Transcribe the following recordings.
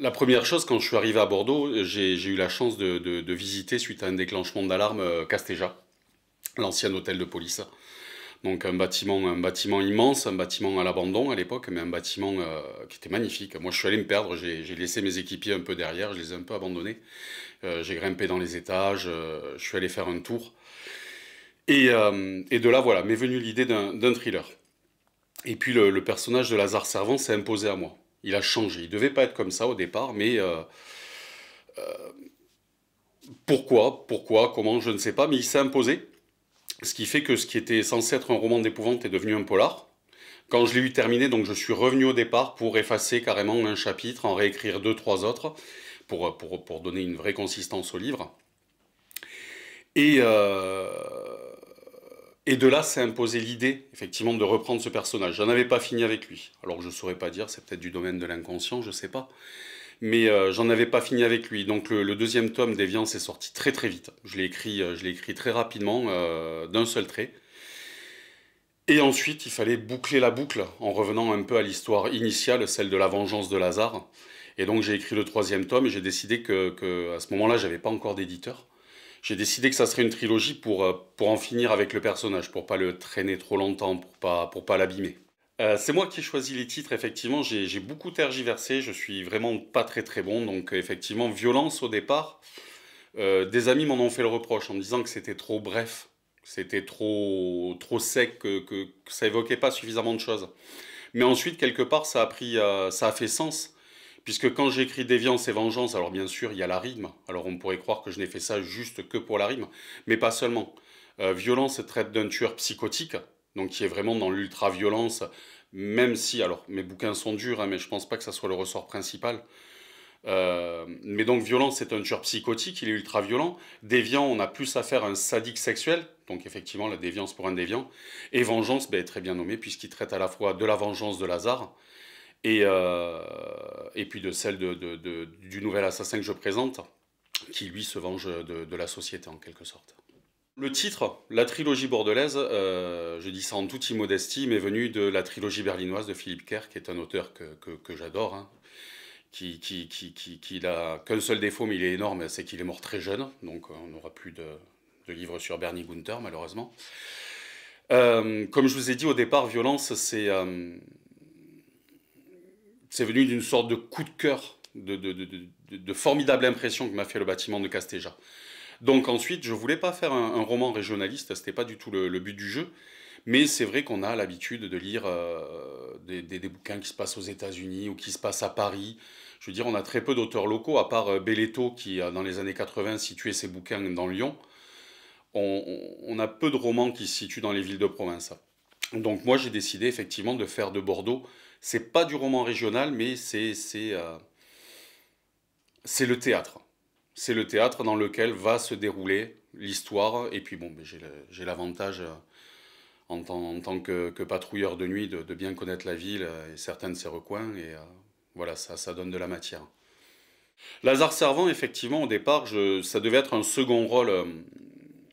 La première chose, quand je suis arrivé à Bordeaux, j'ai eu la chance de, visiter, suite à un déclenchement d'alarme, euh, Castéja, l'ancien hôtel de police. Donc un bâtiment, un bâtiment immense, un bâtiment à l'abandon à l'époque, mais un bâtiment euh, qui était magnifique. Moi, je suis allé me perdre, j'ai laissé mes équipiers un peu derrière, je les ai un peu abandonnés. Euh, j'ai grimpé dans les étages, je suis allé faire un tour. Et, de là, voilà, m'est venue l'idée d'un thriller. Et puis le personnage de Lazare Servant s'est imposé à moi. Il a changé. Il devait pas être comme ça au départ, mais euh, euh, pourquoi, pourquoi, comment, je ne sais pas, mais il s'est imposé. Ce qui fait que ce qui était censé être un roman d'épouvante est devenu un polar. Quand je l'ai eu terminé, donc je suis revenu au départ pour effacer carrément un chapitre, en réécrire deux, trois autres, pour, pour, donner une vraie consistance au livre. Et euh, et de là s'est imposée l'idée, effectivement, de reprendre ce personnage. J'en avais pas fini avec lui. Alors je ne saurais pas dire, c'est peut-être du domaine de l'inconscient, je ne sais pas. Mais euh, j'en avais pas fini avec lui. Donc le, deuxième tome d'Eviance est sorti très très vite. Je l'ai écrit, euh, très rapidement, euh, d'un seul trait. Et ensuite, il fallait boucler la boucle en revenant un peu à l'histoire initiale, celle de la vengeance de Lazare. Et donc j'ai écrit le troisième tome et j'ai décidé que, que à ce moment-là, j'avais pas encore d'éditeur j'ai décidé que ça serait une trilogie pour, euh, pour en finir avec le personnage, pour pas le traîner trop longtemps, pour pas, pour pas l'abîmer. Euh, c'est moi qui ai choisi les titres, effectivement, j'ai beaucoup tergiversé, je suis vraiment pas très très bon, donc euh, effectivement, violence au départ. des amis m'en ont fait le reproche en me disant que c'était trop bref, c'était trop, trop sec, que, que, ça évoquait pas suffisamment de choses. Mais ensuite, quelque part, ça a, pris, ça a fait sens Puisque quand j'écris déviance et vengeance, alors bien sûr, il y a la rime. Alors on pourrait croire que je n'ai fait ça juste que pour la rime, mais pas seulement. Euh, violence traite d'un tueur psychotique, donc qui est vraiment dans l'ultra-violence, même si, alors mes bouquins sont durs, hein, mais je pense pas que ça soit le ressort principal. Euh, mais donc violence c'est un tueur psychotique, il est ultra violent. Déviant, on a plus affaire à un sadique sexuel, donc effectivement la déviance pour un déviant. Et vengeance, ben, est très bien nommé puisqu'il traite à la fois de la vengeance de Lazare et, euh, et puis de celle de, de, du nouvel assassin que je présente, qui lui se venge de la société en quelque sorte. Le titre, la trilogie bordelaise, euh, je dis ça en toute immodestie, mais venu de la trilogie berlinoise de Philippe Kerr, qui est un auteur que, que, j'adore, hein, qui, qui, qui, qui n'a qu'un seul défaut, mais il est énorme, c'est qu'il est mort très jeune, donc on n'aura plus de, de livres sur Bernie Gunther, malheureusement. Euh, comme je vous ai dit au départ, violence, c'est c'est venu d'une sorte de coup de cœur, de, formidable impression que m'a fait le bâtiment de Castéja. Donc ensuite, je voulais pas faire un, roman régionaliste, c'était pas du tout le, but du jeu, mais c'est vrai qu'on a l'habitude de lire euh, des, bouquins qui se passent aux États-Unis ou qui se passent à Paris. Je veux dire, on a très peu d'auteurs locaux, à part euh, Belletto qui, euh, dans les années 80, situait ses bouquins dans Lyon. on a peu de romans qui se situent dans les villes de province. Donc moi, j'ai décidé effectivement de faire de Bordeaux c'est pas du roman régional, mais c'est euh, c'est le théâtre. C'est le théâtre dans lequel va se dérouler l'histoire. Et puis bon, ben, j'ai l'avantage euh, en, tant, que, patrouilleur de nuit de, bien connaître la ville euh, et certains de ses recoins. Et voilà, ça, ça donne de la matière. Lazare Servant, effectivement, au départ, ça devait être un second rôle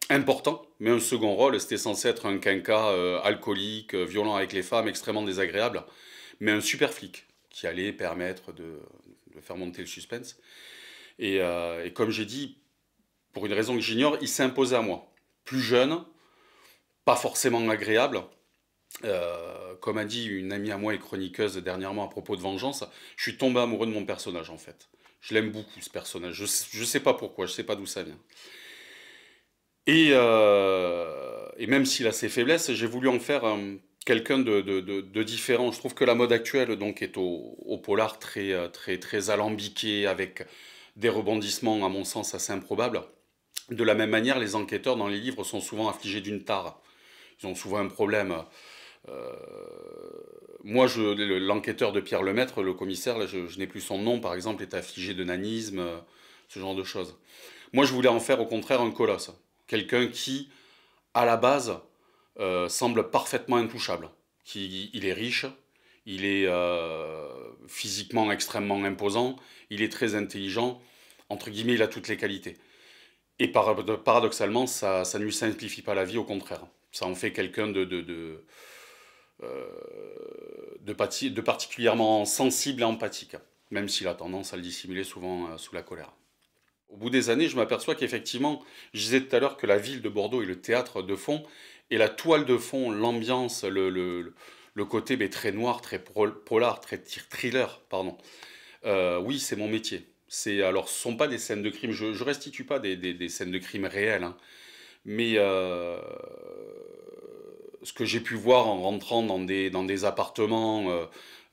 important, mais un second rôle, c'était censé être un quinca alcoolique, violent avec les femmes, extrêmement désagréable mais un super flic qui allait permettre de, faire monter le suspense. Euh, et, comme j'ai dit, pour une raison que j'ignore, il s'est imposé à moi. Plus jeune, pas forcément agréable. Euh, comme a dit une amie à moi et chroniqueuse dernièrement à propos de Vengeance, je suis tombé amoureux de mon personnage en fait. Je l'aime beaucoup ce personnage. Je, ne sais pas pourquoi, je ne sais pas d'où ça vient. Et, euh, et même s'il a ses faiblesses, j'ai voulu en faire un quelqu'un de, de, différent. Je trouve que la mode actuelle donc est au, polar très, euh, très, très alambiqué, avec des rebondissements, à mon sens, assez improbables. De la même manière, les enquêteurs dans les livres sont souvent affligés d'une tare. Ils ont souvent un problème. Euh, moi, l'enquêteur de Pierre Lemaître, le commissaire, je, n'ai plus son nom, par exemple, est affligé de nanisme, euh, ce genre de choses. Moi, je voulais en faire au contraire un colosse. Quelqu'un qui, à la base, euh, semble parfaitement intouchable. il est riche, il est euh, physiquement extrêmement imposant, il est très intelligent, entre guillemets, il a toutes les qualités. Et paradoxalement, ça, ne lui simplifie pas la vie, au contraire. Ça en fait quelqu'un de, de, euh, particulièrement sensible et empathique, même s'il a tendance à le dissimuler souvent sous la colère. Au bout des années, je m'aperçois qu'effectivement, je disais tout à l'heure que la ville de Bordeaux est le théâtre de fond, et la toile de fond, l'ambiance, le, le, le, côté mais très noir, très polar, très thriller, pardon. Euh, oui, c'est mon métier. C'est alors, ce sont pas des scènes de crime. Je, ne restitue pas des, des, des, scènes de crime réelles, hein. mais euh, ce que j'ai pu voir en rentrant dans des dans des appartements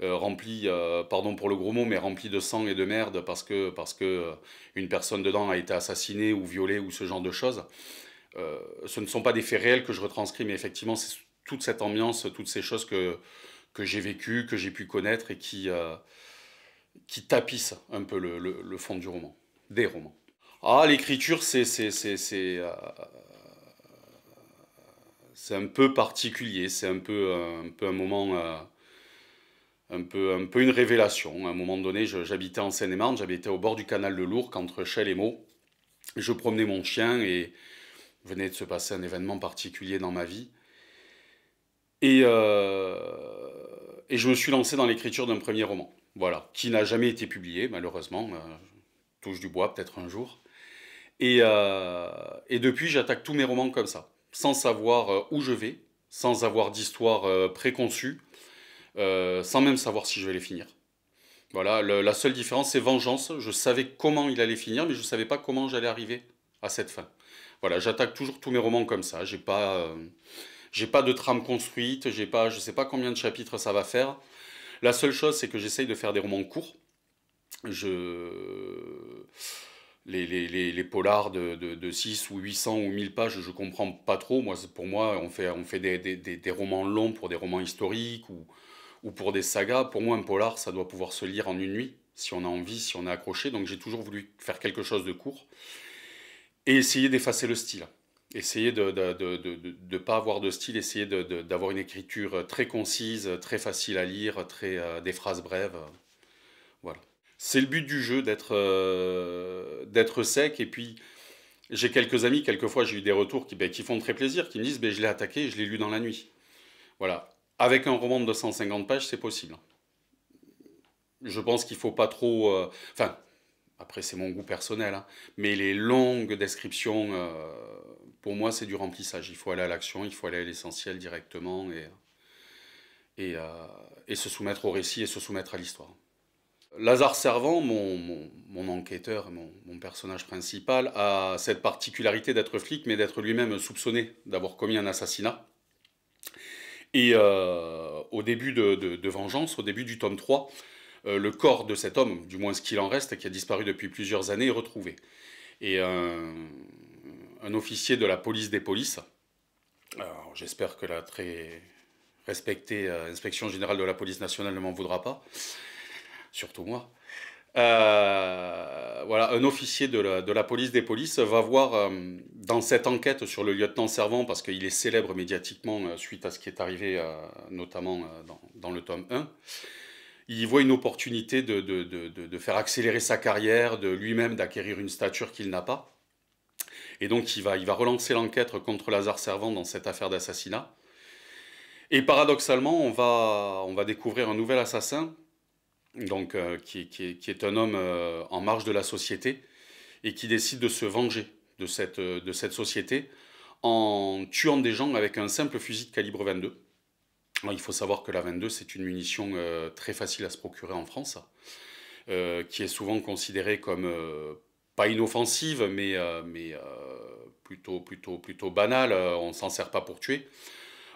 euh, remplis, pardon pour le gros mot, mais remplis de sang et de merde parce que parce que une personne dedans a été assassinée ou violée ou ce genre de choses. Euh, ce ne sont pas des faits réels que je retranscris, mais effectivement, c'est toute cette ambiance, toutes ces choses que, que j'ai vécues, que j'ai pu connaître et qui, euh, qui tapissent un peu le, fond du roman, des romans. Ah, l'écriture, c'est euh, c'est un peu particulier, c'est un peu, un peu un moment, un peu, un peu une révélation. À un moment donné, j'habitais en Seine-et-Marne, j'habitais au bord du canal de Lourdes, entre Chelles et Meaux. Je promenais mon chien et, venait de se passer un événement particulier dans ma vie. Euh, et, je me suis lancé dans l'écriture d'un premier roman, voilà, qui n'a jamais été publié, malheureusement. Euh, touche du bois, peut-être un jour. Euh, et, depuis, j'attaque tous mes romans comme ça, sans savoir où je vais, sans avoir d'histoire préconçue, sans même savoir si je vais les finir. Voilà, la seule différence, c'est Vengeance. Je savais comment il allait finir, mais je ne savais pas comment j'allais arriver à cette fin. Voilà, j'attaque toujours tous mes romans comme ça. J'ai pas, euh, pas de trame construite. J'ai pas, je sais pas combien de chapitres ça va faire. La seule chose, c'est que j'essaye de faire des romans courts. Je les, les, les, polars de, de, 6 ou 800 ou 1000 pages, je comprends pas trop. Moi, pour moi, on fait, on fait des, des, des, des romans longs pour des romans historiques ou, ou pour des sagas. Pour moi, un polar, ça doit pouvoir se lire en une nuit, si on a envie, si on est accroché. Donc j'ai toujours voulu faire quelque chose de court et essayer d'effacer le style. Essayer de ne pas avoir de style, essayer d'avoir une écriture très concise, très facile à lire, très, euh, des phrases brèves. Voilà. C'est le but du jeu d'être euh, d'être sec. Et puis, j'ai quelques amis, quelquefois, j'ai eu des retours qui, ben, qui font très plaisir, qui me disent ben, Je l'ai attaqué, je l'ai lu dans la nuit. Voilà. Avec un roman de 250 pages, c'est possible. Je pense qu'il ne faut pas trop. Euh, enfin après c'est mon goût personnel, hein. mais les longues descriptions, euh, pour moi c'est du remplissage. Il faut aller à l'action, il faut aller à l'essentiel directement et, et, euh, se soumettre au récit et se soumettre à l'histoire. Lazare Servant, mon, enquêteur, mon, personnage principal, a cette particularité d'être flic, mais d'être lui-même soupçonné d'avoir commis un assassinat. Et euh, au début de, de, Vengeance, au début du tome 3, euh, le corps de cet homme, du moins ce qu'il en reste, qui a disparu depuis plusieurs années, est retrouvé. Et un, officier de la police des polices, j'espère que la très respectée euh, Inspection générale de la police nationale ne m'en voudra pas, surtout moi, euh, voilà, un officier de la, police des polices va voir dans cette enquête sur le lieutenant Servant, parce qu'il est célèbre médiatiquement suite à ce qui est arrivé notamment dans, dans, le tome 1, il voit une opportunité de, faire accélérer sa carrière, de lui-même d'acquérir une stature qu'il n'a pas. Et donc il va, il va relancer l'enquête contre Lazare Servant dans cette affaire d'assassinat. Et paradoxalement, on va, on va découvrir un nouvel assassin, donc, euh, qui, est un homme euh, en marge de la société, et qui décide de se venger de cette, euh, de cette société en tuant des gens avec un simple fusil de calibre 22 il faut savoir que la 22, c'est une munition euh, très facile à se procurer en France, euh, qui est souvent considérée comme euh, pas inoffensive, mais, mais plutôt, plutôt, plutôt banale. On ne s'en sert pas pour tuer.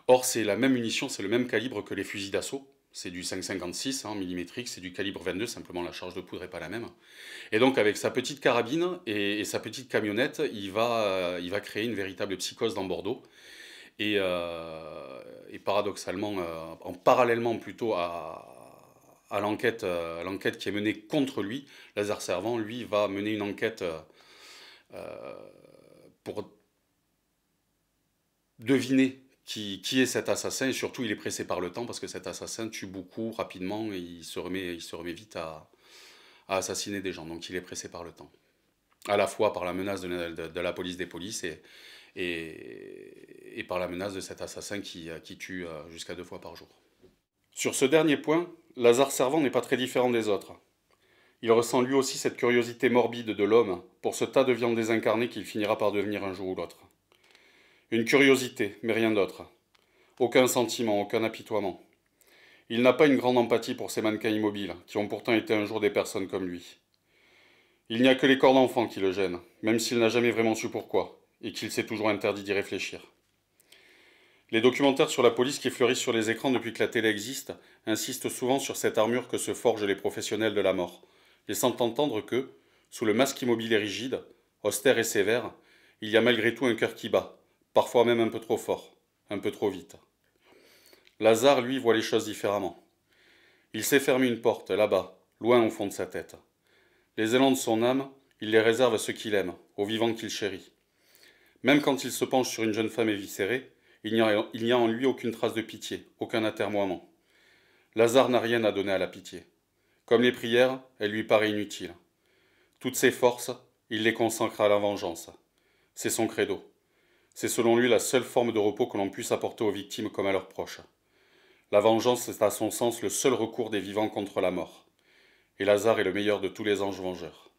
Or, c'est la même munition, c'est le même calibre que les fusils d'assaut. C'est du 5,56 en hein, millimétrique, c'est du calibre 22, simplement la charge de poudre n'est pas la même. Et donc, avec sa petite carabine et, sa petite camionnette, il va, il va créer une véritable psychose dans Bordeaux. Et, et paradoxalement, euh, en parallèlement plutôt à, l'enquête, euh, l'enquête qui est menée contre lui, Lazare Servant, lui, va mener une enquête euh, pour deviner qui, est cet assassin. Et surtout, il est pressé par le temps parce que cet assassin tue beaucoup rapidement et il se remet, il se remet vite à, assassiner des gens. Donc, il est pressé par le temps. À la fois par la menace de la police des polices et, et, par la menace de cet assassin qui, euh, qui tue euh, jusqu'à deux fois par jour. Sur ce dernier point, Lazare Servant n'est pas très différent des autres. Il ressent lui aussi cette curiosité morbide de l'homme pour ce tas de viande désincarnée qu'il finira par devenir un jour ou l'autre. Une curiosité, mais rien d'autre. Aucun sentiment, aucun apitoiement. Il n'a pas une grande empathie pour ces mannequins immobiles, qui ont pourtant été un jour des personnes comme lui. Il n'y a que les corps d'enfants qui le gênent, même s'il n'a jamais vraiment su pourquoi et qu'il s'est toujours interdit d'y réfléchir. Les documentaires sur la police qui fleurissent sur les écrans depuis que la télé existe insistent souvent sur cette armure que se forgent les professionnels de la mort, laissant entendre que, sous le masque immobile et rigide, austère et sévère, il y a malgré tout un cœur qui bat, parfois même un peu trop fort, un peu trop vite. Lazare, lui, voit les choses différemment. Il s'est fermé une porte, là-bas, loin au fond de sa tête. Les élans de son âme, il les réserve à ceux qu'il aime, aux vivants qu'il chérit. Même quand il se penche sur une jeune femme éviscérée, il n'y a, en lui aucune trace de pitié, aucun atermoiement. Lazare n'a rien à donner à la pitié. Comme les prières, elle lui paraît inutile. Toutes ses forces, il les consacre à la vengeance. C'est son credo. C'est selon lui la seule forme de repos que l'on puisse apporter aux victimes comme à leurs proches. La vengeance est à son sens le seul recours des vivants contre la mort. Et Lazare est le meilleur de tous les anges vengeurs.